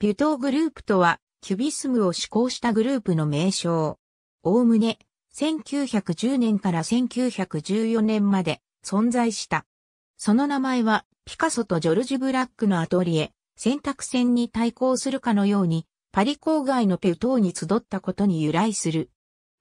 ピュトーグループとは、キュビスムを施行したグループの名称。おおむね、1910年から1914年まで存在した。その名前は、ピカソとジョルジュ・ブラックのアトリエ、選択戦に対抗するかのように、パリ郊外のピュトーに集ったことに由来する。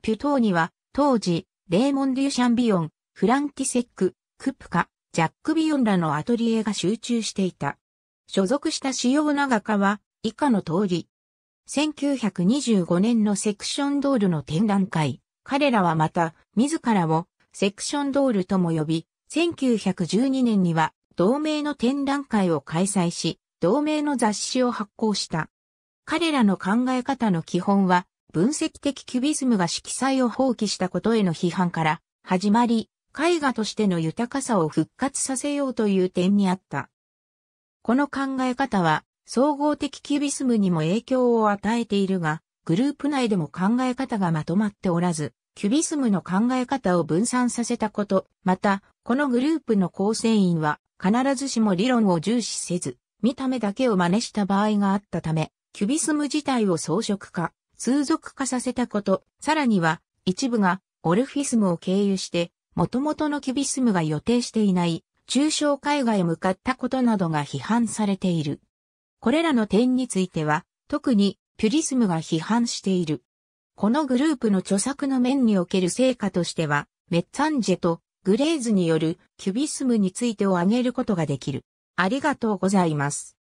ピュトーには、当時、レーモン・デュシャンビオン、フランキセック、クプカ、ジャック・ビオンらのアトリエが集中していた。所属した主要長家は、以下の通り。1925年のセクションドールの展覧会、彼らはまた、自らをセクションドールとも呼び、1912年には同盟の展覧会を開催し、同盟の雑誌を発行した。彼らの考え方の基本は、分析的キュビズムが色彩を放棄したことへの批判から始まり、絵画としての豊かさを復活させようという点にあった。この考え方は、総合的キュビスムにも影響を与えているが、グループ内でも考え方がまとまっておらず、キュビスムの考え方を分散させたこと、また、このグループの構成員は必ずしも理論を重視せず、見た目だけを真似した場合があったため、キュビスム自体を装飾化、通俗化させたこと、さらには、一部がオルフィスムを経由して、元々のキュビスムが予定していない、抽象海外へ向かったことなどが批判されている。これらの点については、特にピュリスムが批判している。このグループの著作の面における成果としては、メッツァンジェとグレーズによるキュビスムについてを挙げることができる。ありがとうございます。